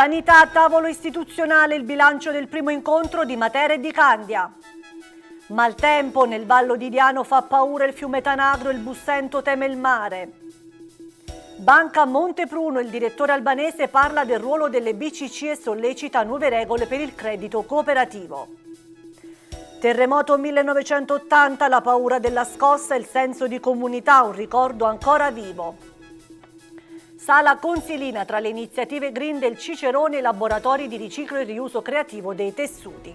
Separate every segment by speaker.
Speaker 1: Sanità a tavolo istituzionale il bilancio del primo incontro di Matera e di Candia. Maltempo nel Vallo di Diano fa paura il fiume Tanagro, il Bussento teme il mare. Banca Montepruno, il direttore albanese parla del ruolo delle BCC e sollecita nuove regole per il credito cooperativo. Terremoto 1980, la paura della scossa e il senso di comunità, un ricordo ancora vivo. Sala Consilina tra le iniziative green del Cicerone e laboratori di riciclo e riuso creativo dei tessuti.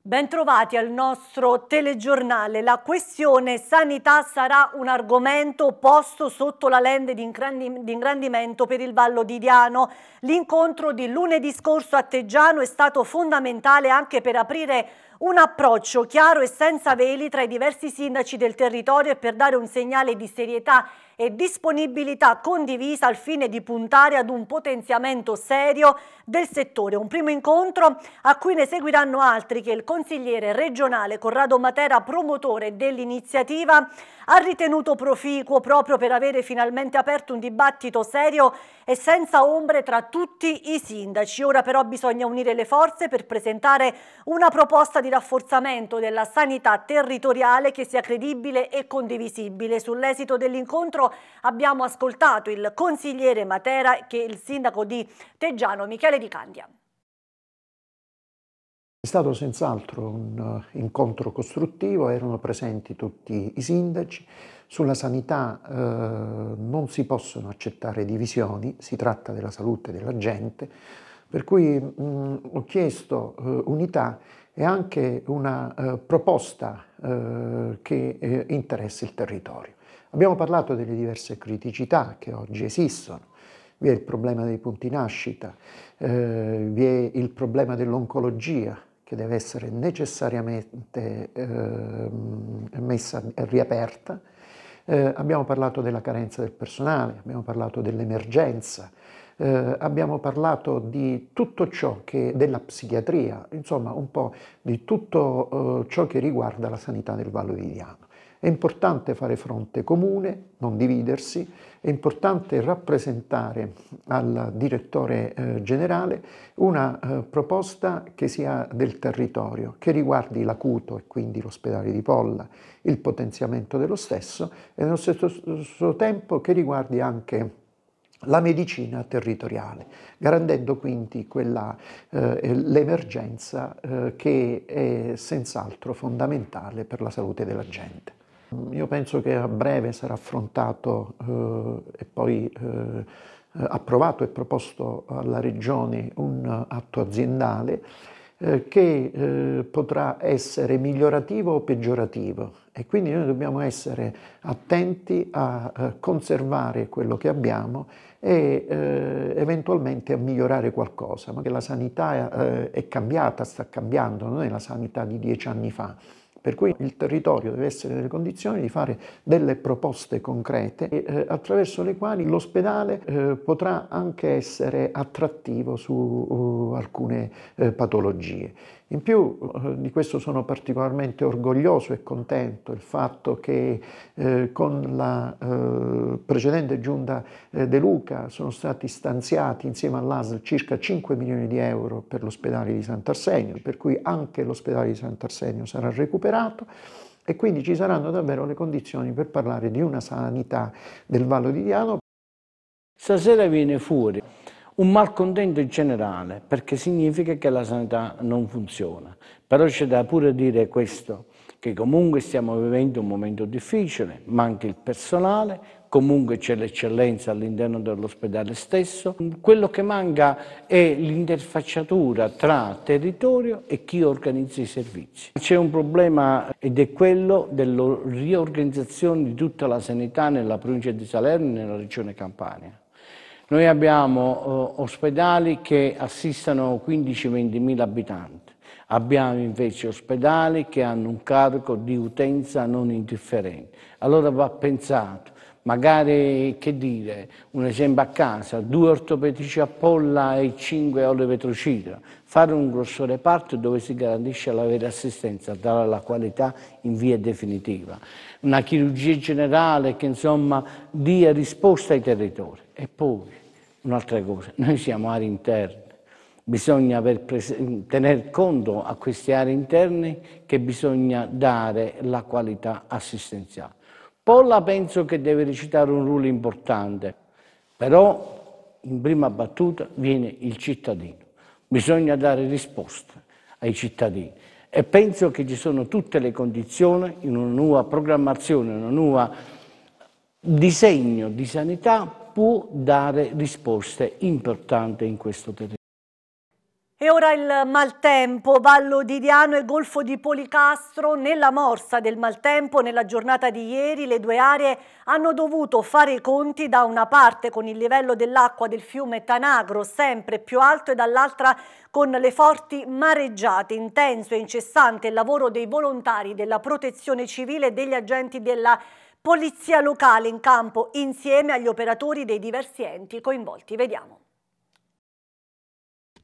Speaker 1: Bentrovati al nostro telegiornale. La questione sanità sarà un argomento posto sotto la lente di ingrandimento per il Vallo di Diano. L'incontro di lunedì scorso a Teggiano è stato fondamentale anche per aprire un approccio chiaro e senza veli tra i diversi sindaci del territorio e per dare un segnale di serietà e disponibilità condivisa al fine di puntare ad un potenziamento serio del settore. Un primo incontro a cui ne seguiranno altri che il consigliere regionale Corrado Matera, promotore dell'iniziativa, ha ritenuto proficuo proprio per avere finalmente aperto un dibattito serio e senza ombre tra tutti i sindaci. Ora però bisogna unire le forze per presentare una proposta di rafforzamento della sanità territoriale che sia credibile e condivisibile. Sull'esito dell'incontro abbiamo ascoltato il consigliere Matera che il sindaco di Teggiano Michele Di Candia.
Speaker 2: È stato senz'altro un eh, incontro costruttivo, erano presenti tutti i sindaci. Sulla sanità eh, non si possono accettare divisioni, si tratta della salute della gente, per cui mh, mm, ho chiesto eh, unità è anche una eh, proposta eh, che eh, interessa il territorio. Abbiamo parlato delle diverse criticità che oggi esistono, vi è il problema dei punti nascita, eh, vi è il problema dell'oncologia che deve essere necessariamente ehm, messa riaperta, eh, abbiamo parlato della carenza del personale, abbiamo parlato dell'emergenza, eh, abbiamo parlato di tutto ciò che, della psichiatria, insomma un po' di tutto eh, ciò che riguarda la sanità del Vallo Viviano. È importante fare fronte comune, non dividersi, è importante rappresentare al direttore eh, generale una eh, proposta che sia del territorio, che riguardi l'acuto e quindi l'ospedale di Polla, il potenziamento dello stesso e nello stesso tempo che riguardi anche la medicina territoriale, garantendo quindi quella, eh, l'emergenza eh, che è senz'altro fondamentale per la salute della gente. Mm, io penso che a breve sarà affrontato eh, e poi eh, approvato e proposto alla Regione un atto aziendale eh, che eh, potrà essere migliorativo o peggiorativo e quindi noi dobbiamo essere attenti a conservare quello che abbiamo e eh, eventualmente a migliorare qualcosa, ma che la sanità eh, è cambiata, sta cambiando, non è la sanità di dieci anni fa. Per cui il territorio deve essere nelle condizioni di fare delle proposte concrete eh, attraverso le quali l'ospedale eh, potrà anche essere attrattivo su uh, alcune eh, patologie. In più eh, di questo sono particolarmente orgoglioso e contento il fatto che eh, con la eh, precedente giunta eh, De Luca sono stati stanziati insieme all'ASL circa 5 milioni di euro per l'ospedale di Sant'Arsenio, per cui anche l'ospedale di Sant'Arsenio sarà recuperato e quindi ci saranno
Speaker 3: davvero le condizioni per parlare di una sanità del Vallo di Diano. Stasera viene fuori un malcontento generale, perché significa che la sanità non funziona. Però c'è da pure dire questo, che comunque stiamo vivendo un momento difficile, manca il personale, comunque c'è l'eccellenza all'interno dell'ospedale stesso. Quello che manca è l'interfacciatura tra territorio e chi organizza i servizi. C'è un problema ed è quello della riorganizzazione di tutta la sanità nella provincia di Salerno e nella regione Campania. Noi abbiamo eh, ospedali che assistono 15-20 mila abitanti, abbiamo invece ospedali che hanno un carico di utenza non indifferente. Allora va pensato magari, che dire, un esempio a casa, due ortopedici a polla e cinque olio petrocitra, fare un grosso reparto dove si garantisce la vera assistenza, dare la qualità in via definitiva. Una chirurgia generale che insomma dia risposta ai territori. E poi, un'altra cosa, noi siamo aree interne, bisogna tener conto a queste aree interne che bisogna dare la qualità assistenziale. Polla penso che deve recitare un ruolo importante, però in prima battuta viene il cittadino. Bisogna dare risposte ai cittadini e penso che ci sono tutte le condizioni in una nuova programmazione, in un nuovo disegno di sanità può dare risposte importanti in questo territorio.
Speaker 1: E ora il maltempo, Vallo di Diano e Golfo di Policastro. Nella morsa del maltempo, nella giornata di ieri, le due aree hanno dovuto fare i conti da una parte con il livello dell'acqua del fiume Tanagro sempre più alto e dall'altra con le forti mareggiate. Intenso e incessante il lavoro dei volontari della protezione civile e degli agenti della polizia locale in campo insieme agli operatori dei diversi enti coinvolti. Vediamo.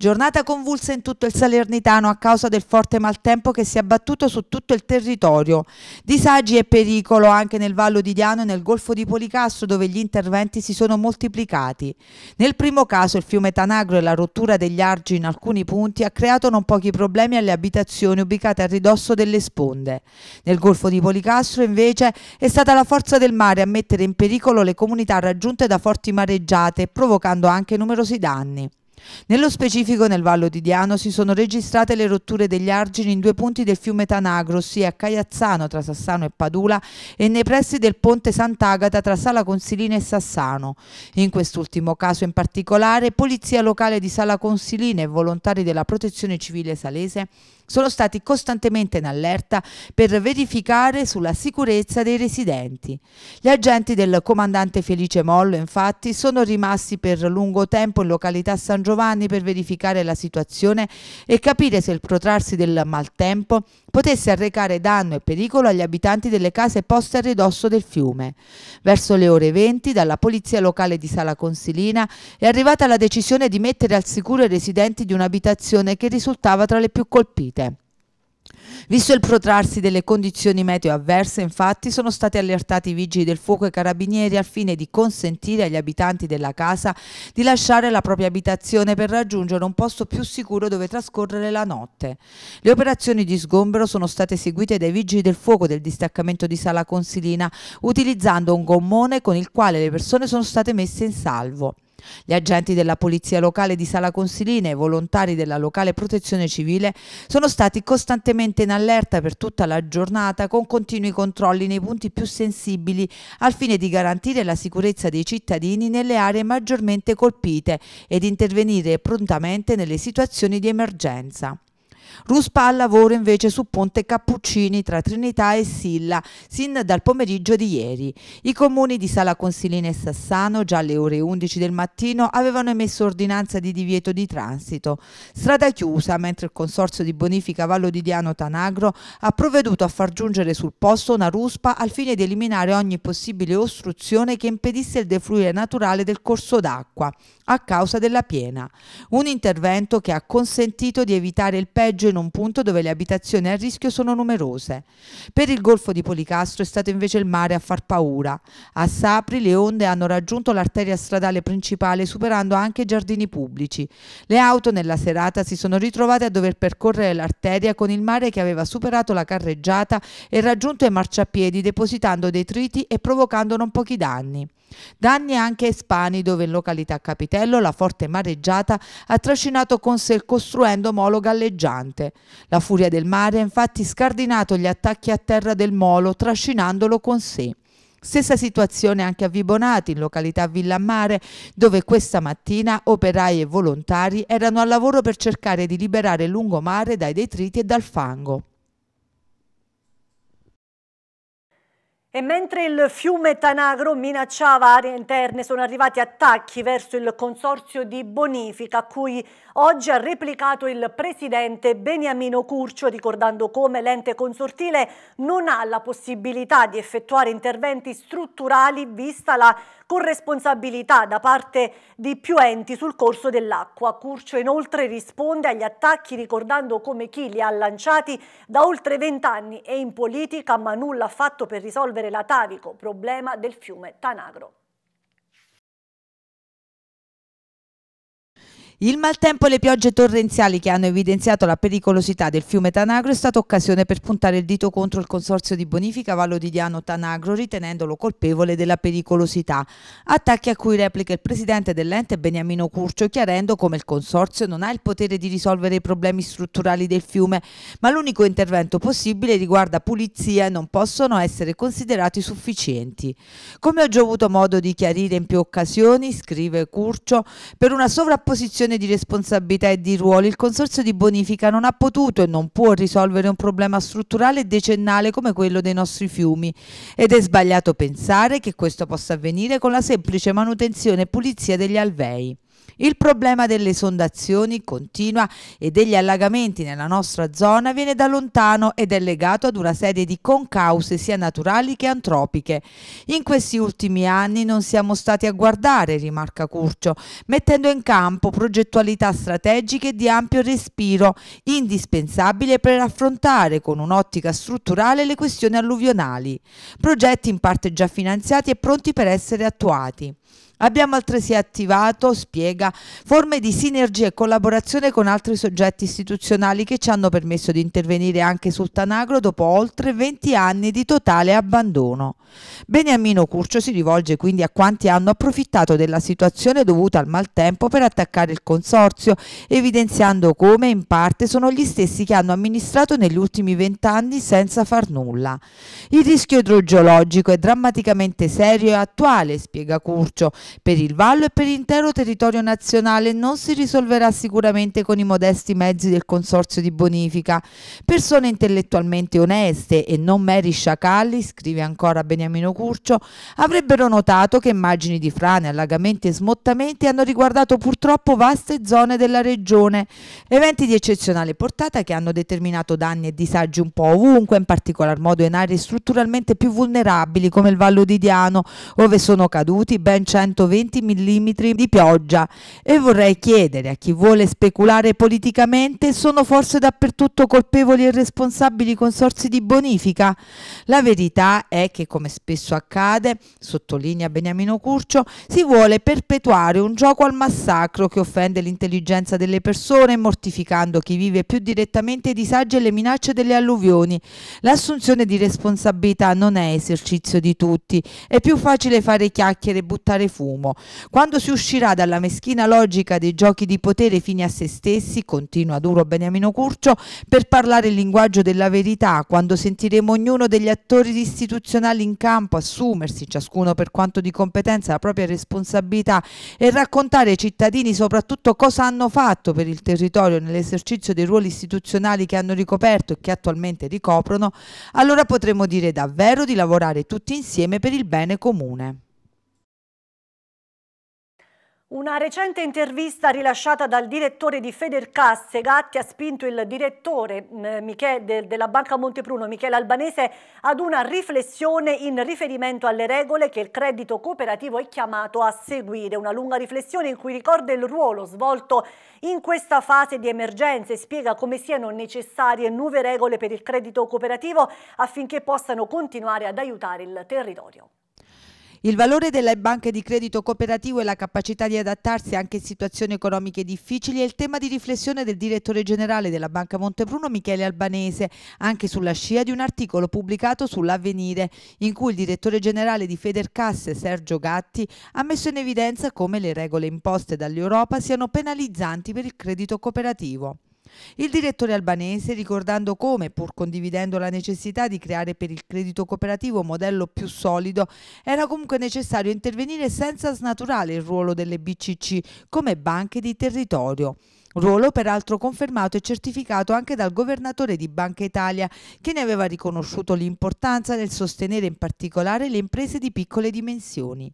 Speaker 4: Giornata convulsa in tutto il Salernitano a causa del forte maltempo che si è abbattuto su tutto il territorio. Disagi e pericolo anche nel Vallo di Diano e nel Golfo di Policastro dove gli interventi si sono moltiplicati. Nel primo caso il fiume Tanagro e la rottura degli argi in alcuni punti ha creato non pochi problemi alle abitazioni ubicate a ridosso delle sponde. Nel Golfo di Policastro invece è stata la forza del mare a mettere in pericolo le comunità raggiunte da forti mareggiate provocando anche numerosi danni. Nello specifico nel Vallo di Diano si sono registrate le rotture degli argini in due punti del fiume Tanagro, ossia a Cagliazzano tra Sassano e Padula e nei pressi del ponte Sant'Agata tra Sala Consilina e Sassano. In quest'ultimo caso in particolare, Polizia Locale di Sala Consilina e volontari della Protezione Civile Salese sono stati costantemente in allerta per verificare sulla sicurezza dei residenti. Gli agenti del comandante Felice Mollo, infatti, sono rimasti per lungo tempo in località San Giorgio Giovanni per verificare la situazione e capire se il protrarsi del maltempo potesse arrecare danno e pericolo agli abitanti delle case poste a ridosso del fiume. Verso le ore 20 dalla polizia locale di Sala Consilina è arrivata la decisione di mettere al sicuro i residenti di un'abitazione che risultava tra le più colpite. Visto il protrarsi delle condizioni meteo avverse, infatti, sono stati allertati i vigili del fuoco e i carabinieri al fine di consentire agli abitanti della casa di lasciare la propria abitazione per raggiungere un posto più sicuro dove trascorrere la notte. Le operazioni di sgombero sono state eseguite dai vigili del fuoco del distaccamento di Sala Consilina, utilizzando un gommone con il quale le persone sono state messe in salvo. Gli agenti della Polizia Locale di Sala Consilina e i volontari della locale protezione civile sono stati costantemente in allerta per tutta la giornata con continui controlli nei punti più sensibili al fine di garantire la sicurezza dei cittadini nelle aree maggiormente colpite ed intervenire prontamente nelle situazioni di emergenza. Ruspa al lavoro invece su Ponte Cappuccini tra Trinità e Silla sin dal pomeriggio di ieri. I comuni di Sala Consilina e Sassano già alle ore 11 del mattino avevano emesso ordinanza di divieto di transito. Strada chiusa mentre il consorzio di bonifica Vallo di Diano Tanagro ha provveduto a far giungere sul posto una ruspa al fine di eliminare ogni possibile ostruzione che impedisse il defluire naturale del corso d'acqua a causa della piena. Un intervento che ha consentito di evitare il peggio villaggio in un punto dove le abitazioni a rischio sono numerose. Per il golfo di Policastro è stato invece il mare a far paura. A Sapri le onde hanno raggiunto l'arteria stradale principale superando anche i giardini pubblici. Le auto nella serata si sono ritrovate a dover percorrere l'arteria con il mare che aveva superato la carreggiata e raggiunto i marciapiedi depositando detriti e provocando non pochi danni. Danni anche a Spani dove in località Capitello la forte mareggiata ha trascinato con sé il costruendo molo galleggiante pesante. La furia del mare ha infatti scardinato gli attacchi a terra del molo, trascinandolo con sé. Stessa situazione anche a Vibonati, in località Villamare, dove questa mattina operai e volontari erano al lavoro per cercare di liberare il lungomare dai detriti e dal fango.
Speaker 1: E mentre il fiume Tanagro minacciava aree interne, sono arrivati attacchi verso il consorzio di bonifica a cui Oggi ha replicato il presidente Beniamino Curcio ricordando come l'ente consortile non ha la possibilità di effettuare interventi strutturali vista la corresponsabilità da parte di più enti sul corso dell'acqua. Curcio inoltre risponde agli attacchi ricordando come chi li ha lanciati da oltre vent'anni è in politica ma nulla ha fatto per risolvere l'atavico problema del fiume Tanagro.
Speaker 4: Il maltempo e le piogge torrenziali che hanno evidenziato la pericolosità del fiume Tanagro è stata occasione per puntare il dito contro il consorzio di bonifica Vallo di Diano Tanagro ritenendolo colpevole della pericolosità. Attacchi a cui replica il presidente dell'ente Beniamino Curcio chiarendo come il consorzio non ha il potere di risolvere i problemi strutturali del fiume, ma l'unico intervento possibile riguarda pulizia e non possono essere considerati sufficienti. Come ho già avuto modo di chiarire in più occasioni, scrive Curcio, per una sovrapposizione separazione di responsabilità e di ruoli, il Consorzio di Bonifica non ha potuto e non può risolvere un problema strutturale e decennale come quello dei nostri fiumi ed è sbagliato pensare che questo possa avvenire con la semplice manutenzione e pulizia degli alvei. Il problema delle sondazioni continua e degli allagamenti nella nostra zona viene da lontano ed è legato ad una serie di concause sia naturali che antropiche. In questi ultimi anni non siamo stati a guardare, rimarca Curcio, mettendo in campo progettualità strategiche di ampio respiro, indispensabile per affrontare con un'ottica strutturale le questioni alluvionali. Progetti in parte già finanziati e pronti per essere attuati. Abbiamo altresì attivato, spiega, forme di sinergia e collaborazione con altri soggetti istituzionali che ci hanno permesso di intervenire anche sul Tanagro dopo oltre 20 anni di totale abbandono. Beniamino Curcio si rivolge quindi a quanti hanno approfittato della situazione dovuta al maltempo per attaccare il consorzio, evidenziando come in parte sono gli stessi che hanno amministrato negli ultimi vent'anni senza far nulla. Il rischio idrogeologico è drammaticamente serio e attuale, spiega Curcio, per il Vallo e per l'intero territorio nazionale non si risolverà sicuramente con i modesti mezzi del Consorzio di Bonifica. Persone intellettualmente oneste e non meri sciacalli, scrive ancora Beniamino Curcio, avrebbero notato che immagini di frane, allagamenti e smottamenti hanno riguardato purtroppo vaste zone della regione. Eventi di eccezionale portata che hanno determinato danni e disagi un po' ovunque, in particolar modo in aree strutturalmente più vulnerabili come il Vallo di Diano, ove sono caduti ben 100 120 mm di pioggia e vorrei chiedere a chi vuole speculare politicamente sono forse dappertutto colpevoli e responsabili consorsi di bonifica? La verità è che come spesso accade, sottolinea Beniamino Curcio, si vuole perpetuare un gioco al massacro che offende l'intelligenza delle persone mortificando chi vive più direttamente i disagi e le minacce delle alluvioni. L'assunzione di responsabilità non è esercizio di tutti, è più facile fare chiacchiere e buttare fuori fumo. Quando si uscirà dalla meschina logica dei giochi di potere fini a se stessi, continua duro Beniamino Curcio, per parlare il linguaggio della verità, quando sentiremo ognuno degli attori istituzionali in campo assumersi, ciascuno per quanto di competenza, la propria responsabilità e raccontare ai cittadini soprattutto cosa hanno fatto per il territorio nell'esercizio dei ruoli istituzionali che hanno ricoperto e che attualmente ricoprono, allora potremo dire davvero di lavorare tutti insieme per il bene comune.
Speaker 1: Una recente intervista rilasciata dal direttore di Federcasse Gatti ha spinto il direttore eh, della Banca Montepruno, Michele Albanese, ad una riflessione in riferimento alle regole che il credito cooperativo è chiamato a seguire. Una lunga riflessione in cui ricorda il ruolo svolto in questa fase di emergenza e spiega come siano necessarie nuove regole per il credito cooperativo affinché possano continuare ad aiutare il territorio.
Speaker 4: Il valore delle banche di credito cooperativo e la capacità di adattarsi anche in situazioni economiche difficili è il tema di riflessione del direttore generale della Banca Montebruno Michele Albanese, anche sulla scia di un articolo pubblicato sull'Avvenire, in cui il direttore generale di Federcasse Sergio Gatti ha messo in evidenza come le regole imposte dall'Europa siano penalizzanti per il credito cooperativo. Il direttore albanese, ricordando come, pur condividendo la necessità di creare per il credito cooperativo un modello più solido, era comunque necessario intervenire senza snaturare il ruolo delle BCC come banche di territorio ruolo peraltro confermato e certificato anche dal governatore di Banca Italia che ne aveva riconosciuto l'importanza nel sostenere in particolare le imprese di piccole dimensioni.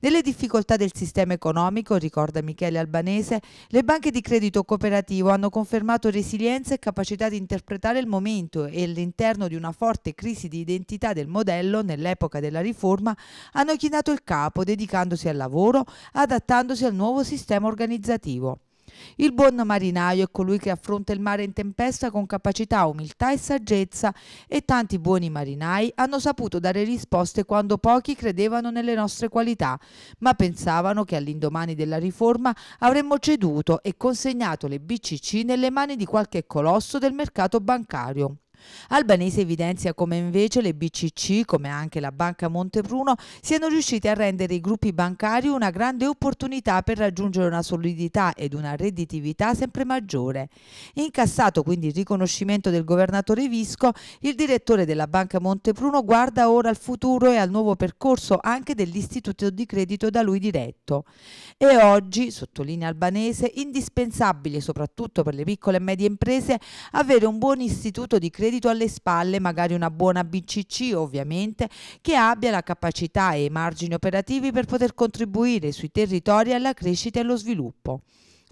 Speaker 4: Nelle difficoltà del sistema economico, ricorda Michele Albanese, le banche di credito cooperativo hanno confermato resilienza e capacità di interpretare il momento e all'interno di una forte crisi di identità del modello nell'epoca della riforma hanno chinato il capo dedicandosi al lavoro, adattandosi al nuovo sistema organizzativo. Il buon marinaio è colui che affronta il mare in tempesta con capacità, umiltà e saggezza e tanti buoni marinai hanno saputo dare risposte quando pochi credevano nelle nostre qualità, ma pensavano che all'indomani della riforma avremmo ceduto e consegnato le BCC nelle mani di qualche colosso del mercato bancario. Albanese evidenzia come invece le BCC, come anche la Banca Montepruno, siano riuscite a rendere i gruppi bancari una grande opportunità per raggiungere una solidità ed una redditività sempre maggiore. Incassato quindi il riconoscimento del governatore Visco, il direttore della Banca Montepruno guarda ora al futuro e al nuovo percorso anche dell'istituto di credito da lui diretto. E oggi, sottolinea Albanese, indispensabile soprattutto per le piccole e medie imprese avere un buon istituto di credito credito alle spalle, magari una buona BCC ovviamente, che abbia la capacità e i margini operativi per poter contribuire sui territori alla crescita e allo sviluppo.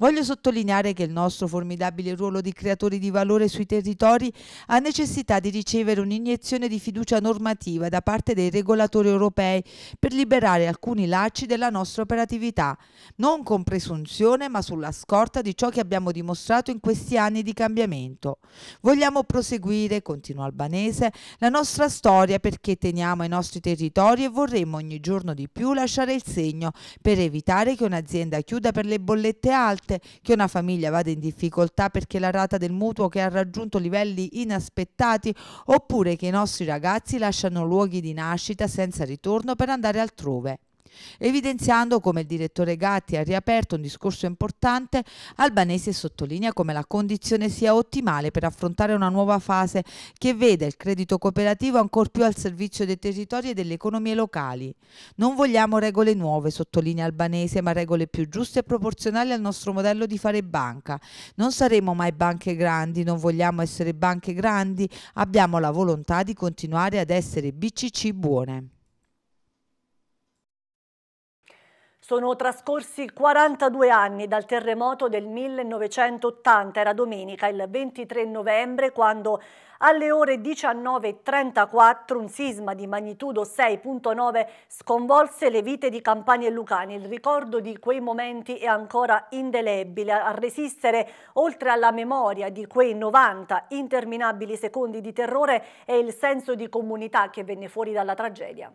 Speaker 4: Voglio sottolineare che il nostro formidabile ruolo di creatori di valore sui territori ha necessità di ricevere un'iniezione di fiducia normativa da parte dei regolatori europei per liberare alcuni lacci della nostra operatività, non con presunzione ma sulla scorta di ciò che abbiamo dimostrato in questi anni di cambiamento. Vogliamo proseguire, continua Albanese, la nostra storia perché teniamo i nostri territori e vorremmo ogni giorno di più lasciare il segno per evitare che un'azienda chiuda per le bollette alte latte, che una famiglia vada in difficoltà perché la rata del mutuo che ha raggiunto livelli inaspettati oppure che i nostri ragazzi lasciano luoghi di nascita senza ritorno per andare altrove. Evidenziando come il direttore Gatti ha riaperto un discorso importante, Albanese sottolinea come la condizione sia ottimale per affrontare una nuova fase che vede il credito cooperativo ancor più al servizio dei territori e delle economie locali. Non vogliamo regole nuove, sottolinea Albanese, ma regole più giuste e proporzionali al nostro modello di fare banca. Non saremo mai banche grandi, non vogliamo essere banche grandi, abbiamo la volontà di continuare ad essere BCC buone.
Speaker 1: Sono trascorsi 42 anni dal terremoto del 1980, era domenica il 23 novembre quando alle ore 19.34 un sisma di magnitudo 6.9 sconvolse le vite di Campania e Lucani. Il ricordo di quei momenti è ancora indelebile a resistere oltre alla memoria di quei 90 interminabili secondi di terrore e il senso di comunità che venne fuori dalla tragedia.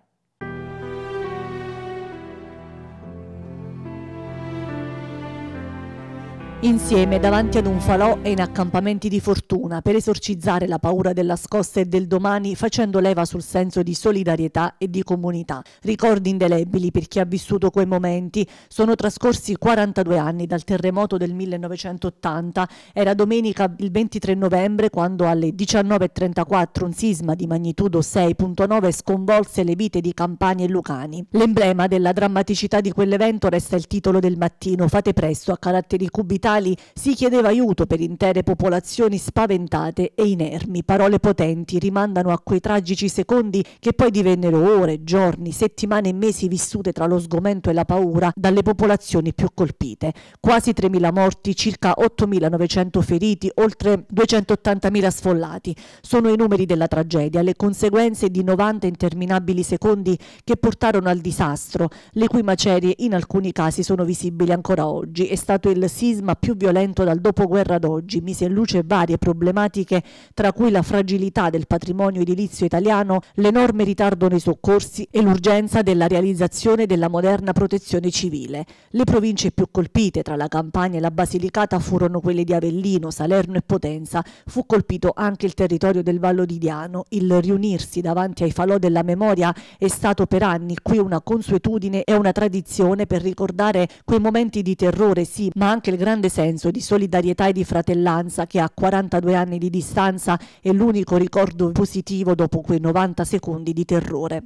Speaker 1: insieme davanti ad un falò e in accampamenti di fortuna per esorcizzare la paura della scossa e del domani facendo leva sul senso di solidarietà e di comunità. Ricordi indelebili per chi ha vissuto quei momenti. Sono trascorsi 42 anni dal terremoto del 1980. Era domenica il 23 novembre quando alle 19.34 un sisma di magnitudo 6.9 sconvolse le vite di Campani e Lucani. L'emblema della drammaticità di quell'evento resta il titolo del mattino. Fate presto a caratteri cubitali occidentali si chiedeva aiuto per intere popolazioni spaventate e inermi. Parole potenti rimandano a quei tragici secondi che poi divennero ore, giorni, settimane e mesi vissute tra lo sgomento e la paura dalle popolazioni più colpite. Quasi 3.000 morti, circa 8.900 feriti, oltre 280.000 sfollati. Sono i numeri della tragedia, le conseguenze di 90 interminabili secondi che portarono al disastro, le cui macerie in alcuni casi sono visibili ancora oggi. È stato il sisma più violento dal dopoguerra ad oggi, mise in luce varie problematiche, tra cui la fragilità del patrimonio edilizio italiano, l'enorme ritardo nei soccorsi e l'urgenza della realizzazione della moderna protezione civile. Le province più colpite tra la Campania e la Basilicata furono quelle di Avellino, Salerno e Potenza. Fu colpito anche il territorio del Vallo di Diano. Il riunirsi davanti ai falò della memoria è stato per anni qui una consuetudine e una tradizione per ricordare quei momenti di terrore, sì, ma anche il grande senso di solidarietà e di fratellanza che a 42 anni di distanza è l'unico ricordo positivo dopo quei 90 secondi di terrore.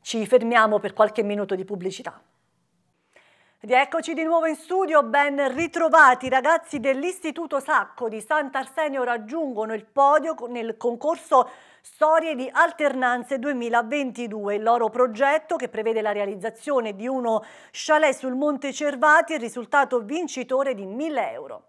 Speaker 1: Ci fermiamo per qualche minuto di pubblicità. Rieccoci di nuovo in studio, ben ritrovati. I ragazzi dell'Istituto Sacco di Sant'Arsenio raggiungono il podio nel concorso Storie di Alternanze 2022. Il loro progetto, che prevede la realizzazione di uno chalet sul Monte Cervati, è risultato vincitore di 1000 euro.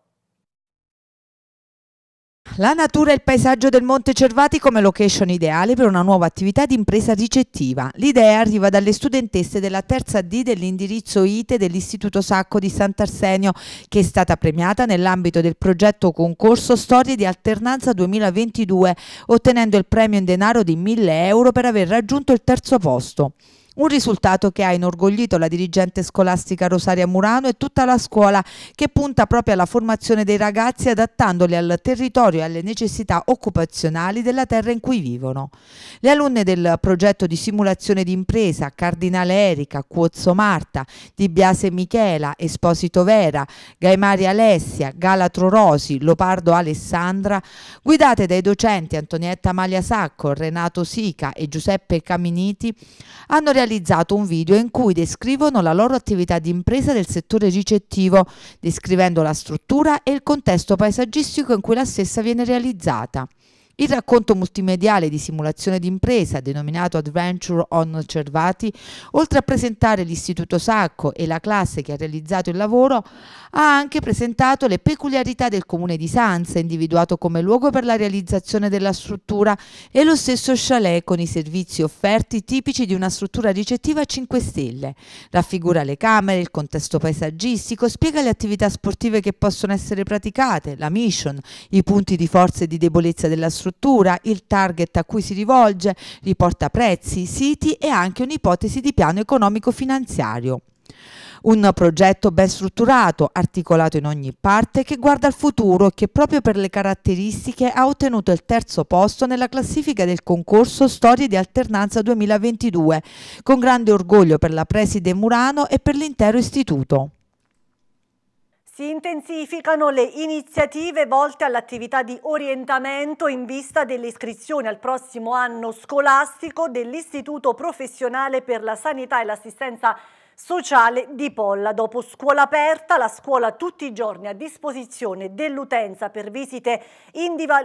Speaker 4: La natura e il paesaggio del Monte Cervati come location ideale per una nuova attività di impresa ricettiva. L'idea arriva dalle studentesse della terza D dell'indirizzo ITE dell'Istituto Sacco di Sant'Arsenio che è stata premiata nell'ambito del progetto concorso Storie di Alternanza 2022 ottenendo il premio in denaro di 1000 euro per aver raggiunto il terzo posto. Un risultato che ha inorgoglito la dirigente scolastica Rosaria Murano e tutta la scuola che punta proprio alla formazione dei ragazzi adattandoli al territorio e alle necessità occupazionali della terra in cui vivono. Le alunne del progetto di simulazione di impresa Cardinale Erika, Cuozzo Marta, Di Biase Michela, Esposito Vera, Gaimari Alessia, Galatro Rosi, Lopardo Alessandra, guidate dai docenti Antonietta Malia Sacco, Renato Sica e Giuseppe Caminiti, hanno realizzato realizzato un video in cui descrivono la loro attività di impresa del settore ricettivo, descrivendo la struttura e il contesto paesaggistico in cui la stessa viene realizzata. Il racconto multimediale di simulazione d'impresa, denominato Adventure on Cervati, oltre a presentare l'Istituto Sacco e la classe che ha realizzato il lavoro, ha anche presentato le peculiarità del comune di Sanza, individuato come luogo per la realizzazione della struttura e lo stesso chalet con i servizi offerti tipici di una struttura ricettiva a 5 stelle. Raffigura le camere, il contesto paesaggistico, spiega le attività sportive che possono essere praticate, la mission, i punti di forza e di debolezza della struttura, struttura, il target a cui si rivolge, riporta prezzi, siti e anche un'ipotesi di piano economico-finanziario. Un progetto ben strutturato, articolato in ogni parte, che guarda al futuro e che proprio per le caratteristiche ha ottenuto il terzo posto nella classifica del concorso Storie di Alternanza 2022, con grande orgoglio per la preside Murano e per l'intero istituto.
Speaker 1: Si intensificano le iniziative volte all'attività di orientamento in vista dell'iscrizione al prossimo anno scolastico dell'Istituto Professionale per la Sanità e l'Assistenza Sociale di Polla. Dopo scuola aperta, la scuola tutti i giorni a disposizione dell'utenza per visite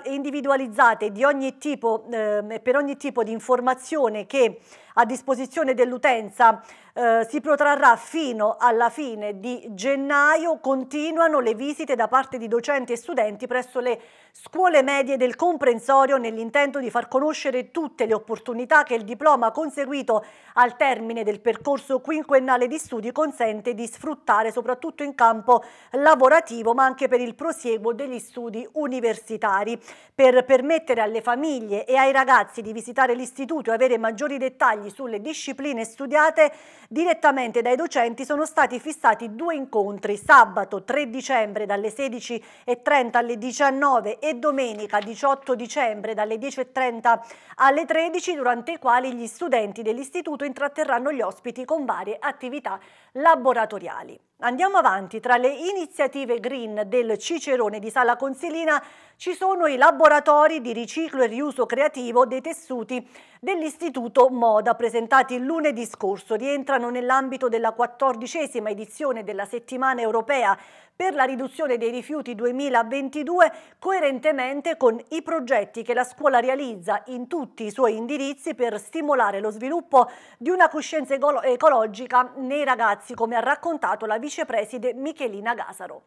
Speaker 1: individualizzate di ogni tipo, eh, per ogni tipo di informazione che a disposizione dell'utenza eh, si protrarrà fino alla fine di gennaio. Continuano le visite da parte di docenti e studenti presso le scuole medie del comprensorio nell'intento di far conoscere tutte le opportunità che il diploma conseguito al termine del percorso quinquennale di studi consente di sfruttare soprattutto in campo lavorativo ma anche per il prosieguo degli studi universitari. Per permettere alle famiglie e ai ragazzi di visitare l'istituto e avere maggiori dettagli sulle discipline studiate direttamente dai docenti sono stati fissati due incontri, sabato 3 dicembre dalle 16.30 alle 19 e domenica 18 dicembre dalle 10.30 alle 13, durante i quali gli studenti dell'istituto intratterranno gli ospiti con varie attività laboratoriali. Andiamo avanti, tra le iniziative green del Cicerone di Sala Consilina ci sono i laboratori di riciclo e riuso creativo dei tessuti dell'Istituto Moda presentati lunedì scorso. Rientrano nell'ambito della quattordicesima edizione della settimana europea per la riduzione dei rifiuti 2022 coerentemente con i progetti che la scuola realizza in tutti i suoi indirizzi per stimolare lo sviluppo di una coscienza ecologica nei ragazzi, come ha raccontato la vicepreside Michelina Gasaro.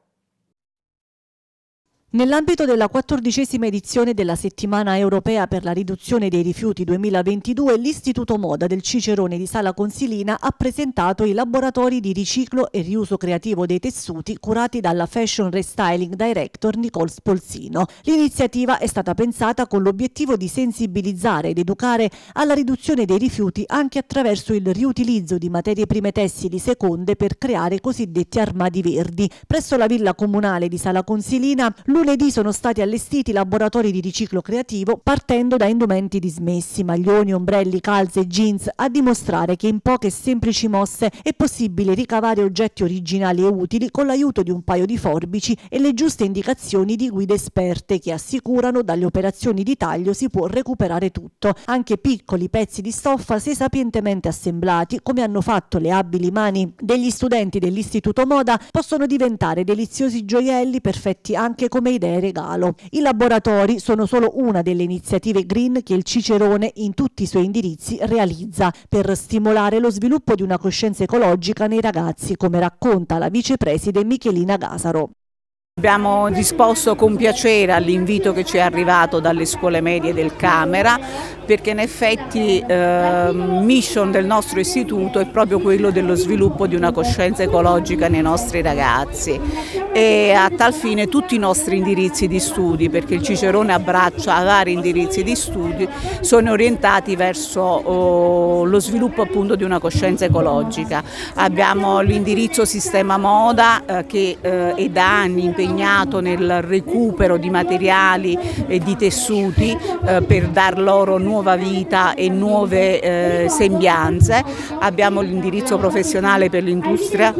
Speaker 1: Nell'ambito della quattordicesima edizione della settimana europea per la riduzione dei rifiuti 2022, l'Istituto Moda del Cicerone di Sala Consilina ha presentato i laboratori di riciclo e riuso creativo dei tessuti curati dalla Fashion Restyling Director Nicole Spolsino. L'iniziativa è stata pensata con l'obiettivo di sensibilizzare ed educare alla riduzione dei rifiuti anche attraverso il riutilizzo di materie prime tessili seconde per creare cosiddetti armadi verdi. Presso la villa comunale di Sala Consilina, lunedì sono stati allestiti laboratori di riciclo creativo partendo da indumenti dismessi, maglioni, ombrelli, calze e jeans, a dimostrare che in poche semplici mosse è possibile ricavare oggetti originali e utili con l'aiuto di un paio di forbici e le giuste indicazioni di guide esperte che assicurano dalle operazioni di taglio si può recuperare tutto, anche piccoli pezzi di stoffa se sapientemente assemblati, come hanno fatto le abili mani degli studenti dell'Istituto Moda, possono diventare deliziosi gioielli perfetti anche come come idee regalo. I laboratori sono solo una delle iniziative green che il Cicerone in tutti i suoi indirizzi realizza per stimolare lo sviluppo di una coscienza ecologica nei ragazzi, come racconta la vicepreside Michelina Gasaro.
Speaker 5: Abbiamo risposto con piacere all'invito che ci è arrivato dalle scuole medie del Camera perché in effetti eh, mission del nostro istituto è proprio quello dello sviluppo di una coscienza ecologica nei nostri ragazzi e a tal fine tutti i nostri indirizzi di studi perché il Cicerone abbraccia vari indirizzi di studi sono orientati verso oh, lo sviluppo appunto di una coscienza ecologica. Abbiamo l'indirizzo sistema moda eh, che eh, è da anni impegnato impegnato nel recupero di materiali e di tessuti eh, per dar loro nuova vita e nuove eh, sembianze. Abbiamo l'indirizzo professionale per l'industria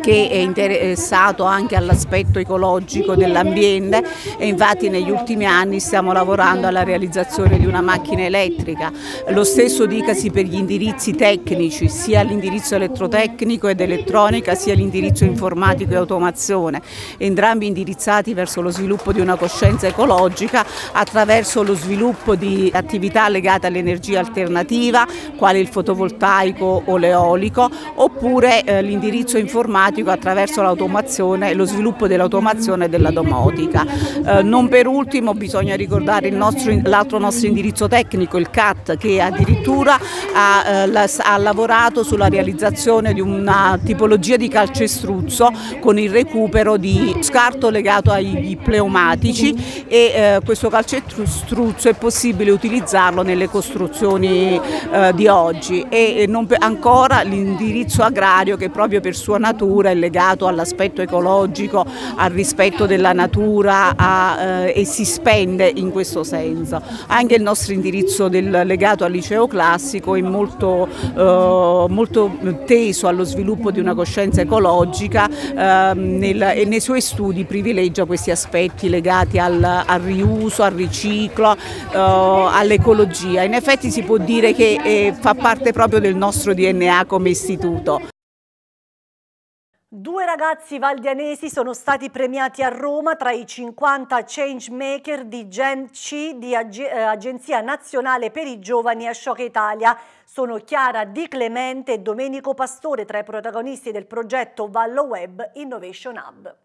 Speaker 5: che è interessato anche all'aspetto ecologico dell'ambiente e infatti negli ultimi anni stiamo lavorando alla realizzazione di una macchina elettrica. Lo stesso dicasi per gli indirizzi tecnici, sia l'indirizzo elettrotecnico ed elettronica sia l'indirizzo informatico e automazione, entrambi indirizzati verso lo sviluppo di una coscienza ecologica attraverso lo sviluppo di attività legate all'energia alternativa, quale il fotovoltaico o l'eolico, oppure eh, l'indirizzo informatico automatico attraverso l'automazione e lo sviluppo dell'automazione della domotica. Eh, non per ultimo bisogna ricordare nostro, l'altro nostro indirizzo tecnico, il CAT, che addirittura ha, eh, la, ha lavorato sulla realizzazione di una tipologia di calcestruzzo con il recupero di scarto legato agli pneumatici e eh, questo calcestruzzo è possibile utilizzarlo nelle costruzioni eh, di oggi e, e non ancora l'indirizzo agrario che proprio per sua natura natura è legato all'aspetto ecologico, al rispetto della natura a, eh, e si spende in questo senso. Anche il nostro indirizzo del, legato al liceo classico è molto, eh, molto, teso allo sviluppo di una coscienza ecologica eh, nel, e nei suoi studi privilegia questi aspetti legati al, al riuso, al riciclo, eh, all'ecologia. In effetti si può dire che eh, fa parte proprio del nostro DNA come istituto.
Speaker 1: Due ragazzi valdianesi sono stati premiati a Roma tra i 50 changemaker di Gen C di Ag eh, Agenzia Nazionale per i Giovani a Shock Italia. Sono Chiara Di Clemente e Domenico Pastore tra i protagonisti del progetto Vallo Web Innovation Hub.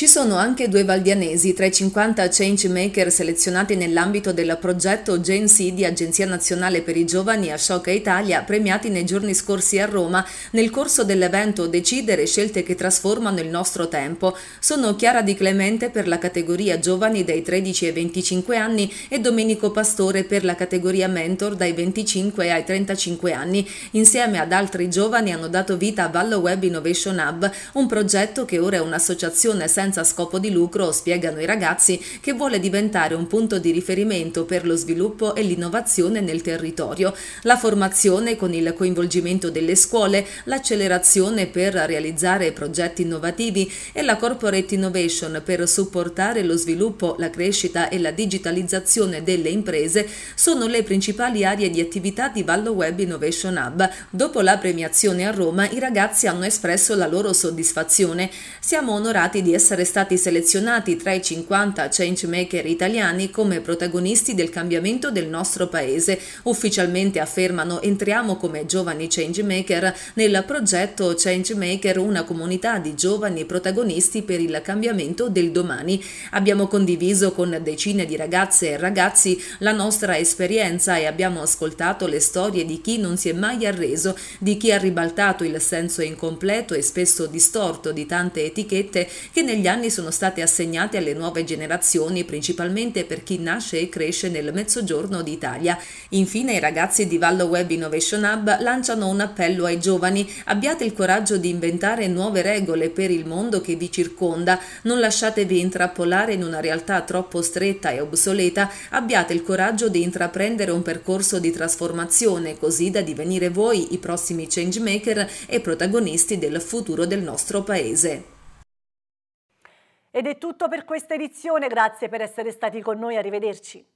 Speaker 6: Ci sono anche due valdianesi tra i 50 change maker selezionati nell'ambito del progetto Gen C di Agenzia Nazionale per i Giovani a Ashoka Italia, premiati nei giorni scorsi a Roma nel corso dell'evento Decidere scelte che trasformano il nostro tempo. Sono Chiara Di Clemente per la categoria giovani dai 13 ai 25 anni e Domenico Pastore per la categoria mentor dai 25 ai 35 anni. Insieme ad altri giovani hanno dato vita a Vallo Web Innovation Hub, un progetto che ora è un'associazione senza senza scopo di lucro spiegano i ragazzi che vuole diventare un punto di riferimento per lo sviluppo e l'innovazione nel territorio, la formazione con il coinvolgimento delle scuole, l'accelerazione per realizzare progetti innovativi e la corporate innovation per supportare lo sviluppo, la crescita e la digitalizzazione delle imprese sono le principali aree di attività di Vallo Web Innovation Hub. Dopo la premiazione a Roma i ragazzi hanno espresso la loro soddisfazione. Siamo onorati di essere essere stati selezionati tra i 50 changemaker italiani come protagonisti del cambiamento del nostro paese. Ufficialmente affermano entriamo come giovani changemaker nel progetto Changemaker, una comunità di giovani protagonisti per il cambiamento del domani. Abbiamo condiviso con decine di ragazze e ragazzi la nostra esperienza e abbiamo ascoltato le storie di chi non si è mai arreso, di chi ha ribaltato il senso incompleto e spesso distorto di tante etichette che negli anni sono state assegnate alle nuove generazioni, principalmente per chi nasce e cresce nel mezzogiorno d'Italia. Infine i ragazzi di Vallo Web Innovation Hub lanciano un appello ai giovani: abbiate il coraggio di inventare nuove regole per il mondo che vi circonda, non lasciatevi intrappolare in una realtà troppo stretta e obsoleta, abbiate il coraggio di intraprendere un percorso di trasformazione così da divenire voi i prossimi changemaker e protagonisti del futuro del nostro paese.
Speaker 1: Ed è tutto per questa edizione, grazie per essere stati con noi, arrivederci.